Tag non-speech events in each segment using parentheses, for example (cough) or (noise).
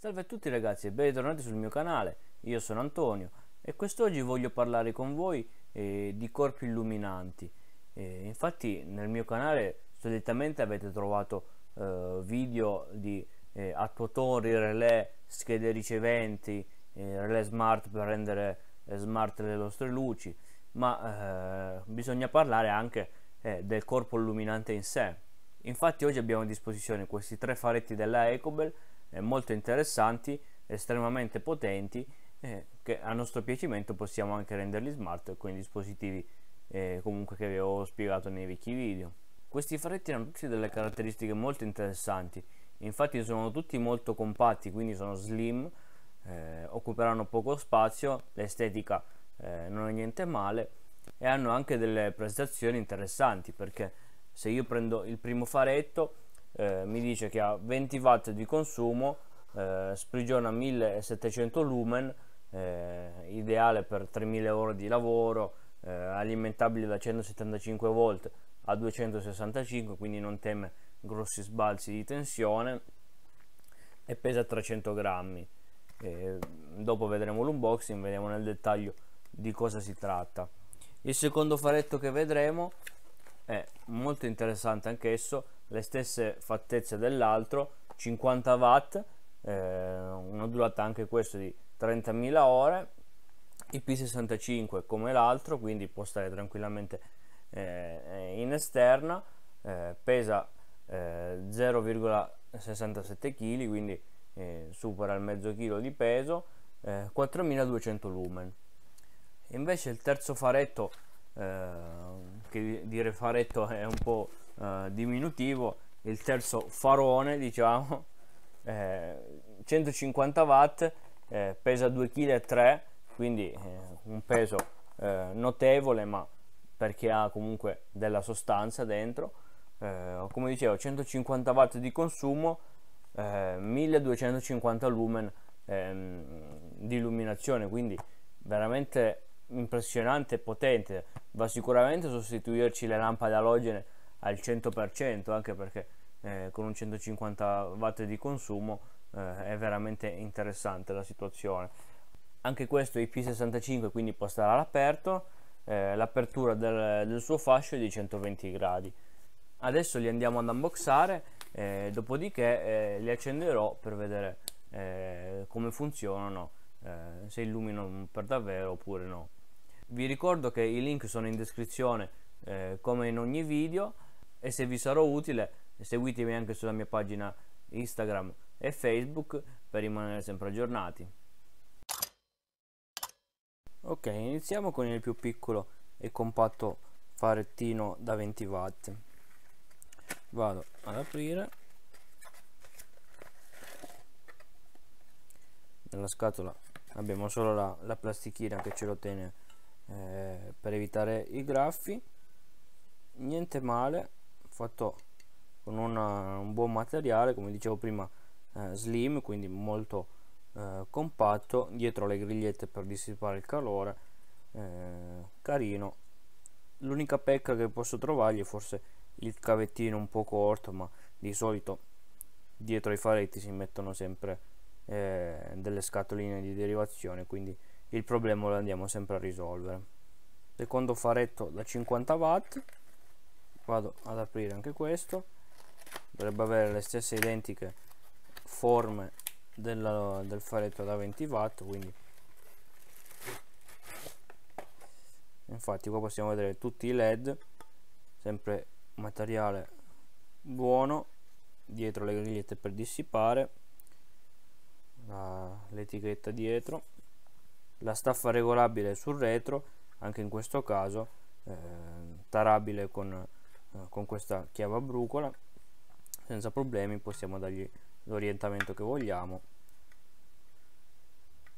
Salve a tutti ragazzi e bentornati sul mio canale, io sono Antonio e quest'oggi voglio parlare con voi eh, di corpi illuminanti. Eh, infatti nel mio canale solitamente avete trovato eh, video di eh, attuatori, relè, schede riceventi, eh, relè smart per rendere eh, smart le nostre luci, ma bisogna parlare anche del corpo illuminante in sé. Infatti oggi abbiamo a disposizione questi tre faretti della Ecobel eh, molto interessanti, estremamente potenti, eh, che a nostro piacimento possiamo anche renderli smart con i dispositivi eh, comunque che vi avevo spiegato nei vecchi video. Questi faretti hanno tutti delle caratteristiche molto interessanti, infatti sono tutti molto compatti, quindi sono slim, eh, occuperanno poco spazio, l'estetica eh, non è niente male e hanno anche delle prestazioni interessanti perché se io prendo il primo faretto eh, mi dice che ha 20 watt di consumo eh, sprigiona 1700 lumen eh, ideale per 3000 ore di lavoro eh, alimentabile da 175 volt a 265 quindi non teme grossi sbalzi di tensione e pesa 300 grammi e dopo vedremo l'unboxing vedremo nel dettaglio di cosa si tratta il secondo faretto che vedremo è molto interessante anch'esso le stesse fattezze dell'altro 50 watt eh, una durata anche questo di 30.000 ore IP65 come l'altro quindi può stare tranquillamente eh, in esterna eh, pesa 0,67 eh, kg quindi eh, supera il mezzo chilo di peso 4200 eh, lumen invece il terzo faretto che dire faretto è un po' eh, diminutivo, il terzo farone, diciamo, (laughs) eh, 150 watt, eh, pesa 2,3 kg, quindi eh, un peso eh, notevole, ma perché ha comunque della sostanza dentro. Eh, come dicevo, 150 watt di consumo, 1250 lumen ehm, di illuminazione, quindi veramente impressionante e potente. Va sicuramente a sostituirci le lampade alogene al 100% anche perché eh, con un 150 watt di consumo eh, è veramente interessante la situazione anche questo IP65 quindi può stare all'aperto eh, l'apertura del, del, suo fascio è di 120 gradi adesso li andiamo ad unboxare eh, dopodiché eh, li accenderò per vedere eh, come funzionano se illuminano per davvero oppure no vi ricordo che i link sono in descrizione eh, come in ogni video e se vi sarò utile seguitemi anche sulla mia pagina Instagram e Facebook per rimanere sempre aggiornati. Ok, iniziamo con il più piccolo e compatto farettino da 20 watt. Vado ad aprire nella scatola abbiamo solo la, la plastichina che ce lo tiene eh, per evitare i graffi niente male fatto con una, eh, un buon materiale come dicevo prima eh, slim quindi molto eh, compatto dietro le grigliette per dissipare il calore eh, carino l'unica pecca che posso trovargli è forse il cavettino un po' corto ma di solito dietro i faretti si mettono sempre eh, delle scatoline di derivazione quindi il problema lo andiamo sempre a risolvere secondo faretto da 50 watt vado ad aprire anche questo dovrebbe avere le stesse identiche forme della, del faretto da 20 watt quindi infatti qua possiamo vedere tutti i led sempre materiale buono dietro le grigliette per dissipare l'etichetta dietro la staffa regolabile sul retro anche in questo caso eh, tarabile con eh, con questa chiave a brucola senza problemi possiamo dargli l'orientamento che vogliamo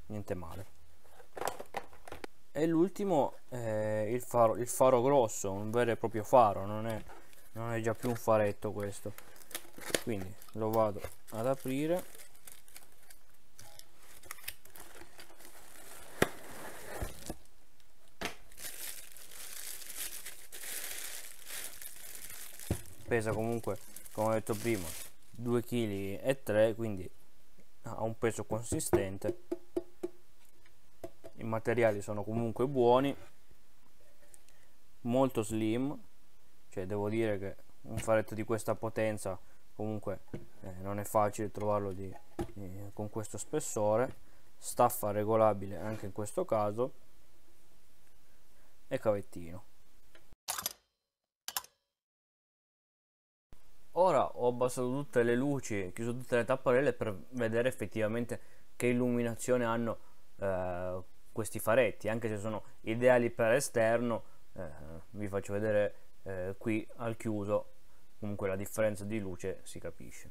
niente male e l'ultimo è il, faro, il faro grosso un vero e proprio faro non è, non è già più un faretto questo quindi lo vado ad aprire pesa comunque come ho detto prima 2 kg e 3 quindi ha un peso consistente i materiali sono comunque buoni molto slim cioè devo dire che un faretto di questa potenza comunque eh, non è facile trovarlo di, eh, con questo spessore staffa regolabile anche in questo caso e cavettino Ora ho abbassato tutte le luci e chiuso tutte le tapparelle per vedere effettivamente che illuminazione hanno eh, questi faretti, anche se sono ideali per esterno, eh, vi faccio vedere eh, qui al chiuso, comunque la differenza di luce si capisce.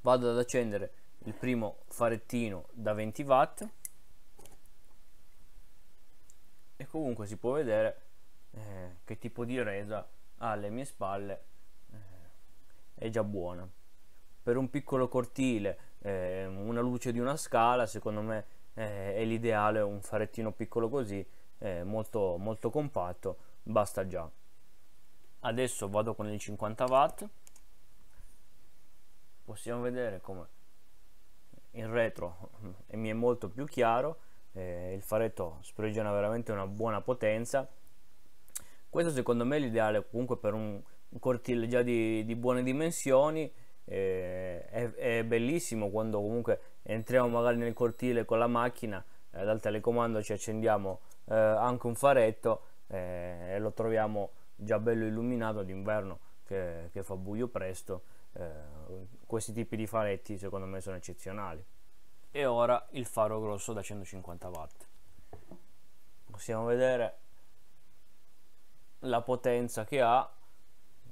Vado ad accendere il primo farettino da 20 watt e comunque si può vedere eh, che tipo di resa ha alle mie spalle è già buona. Per un piccolo cortile, eh, una luce di una scala, secondo me eh, è l'ideale, un farettino piccolo così, eh, molto, molto compatto, basta già. Adesso vado con il 50 watt, possiamo vedere come in retro mi è molto più chiaro, eh, il faretto sprigiona veramente una buona potenza. Questo secondo me è l'ideale comunque per un un cortile già di, di buone dimensioni eh, è, è, bellissimo quando comunque entriamo magari nel cortile con la macchina eh, dal telecomando ci accendiamo eh, anche un faretto eh, e lo troviamo già bello illuminato d'inverno che, che fa buio presto eh, questi tipi di faretti secondo me sono eccezionali e ora il faro grosso da 150 watt possiamo vedere la potenza che ha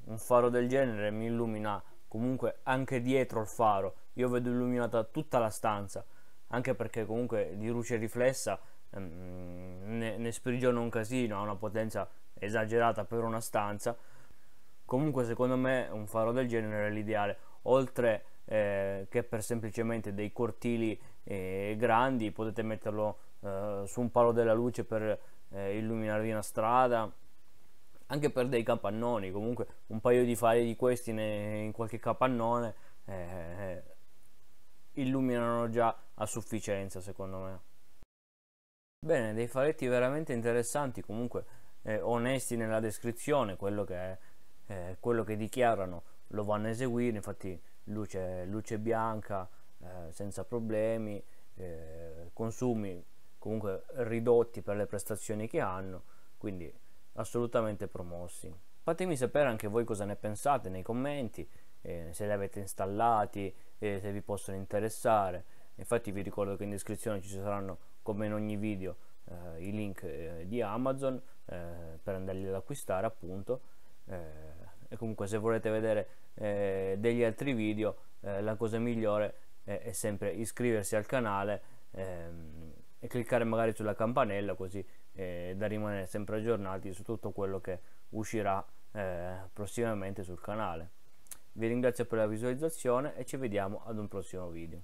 un faro del genere mi illumina comunque anche dietro il faro io vedo illuminata tutta la stanza anche perché comunque di luce riflessa ehm, ne, ne sprigiona un casino ha una potenza esagerata per una stanza comunque secondo me un faro del genere è l'ideale oltre eh, che per semplicemente dei cortili eh, grandi potete metterlo eh, su un palo della luce per eh, illuminarvi una strada anche per dei capannoni, comunque un paio di fari di questi in qualche capannone eh, illuminano già a sufficienza secondo me. Bene, dei faretti veramente interessanti, comunque eh, onesti nella descrizione, quello che, eh, quello che, dichiarano lo vanno a eseguire, infatti luce, luce bianca eh, senza problemi, eh, consumi comunque ridotti per le prestazioni che hanno, quindi assolutamente promossi. Fatemi sapere anche voi cosa ne pensate nei commenti, eh, se li avete installati, eh, se vi possono interessare. Infatti vi ricordo che in descrizione ci saranno, come in ogni video, eh, i link eh, di Amazon eh, per andarli ad acquistare appunto. Eh, e comunque se volete vedere degli altri video, la cosa migliore è, è sempre iscriversi al canale. Ehm, e cliccare magari sulla campanella così eh, da rimanere sempre aggiornati su tutto quello che uscirà eh, prossimamente sul canale. Vi ringrazio per la visualizzazione e ci vediamo ad un prossimo video.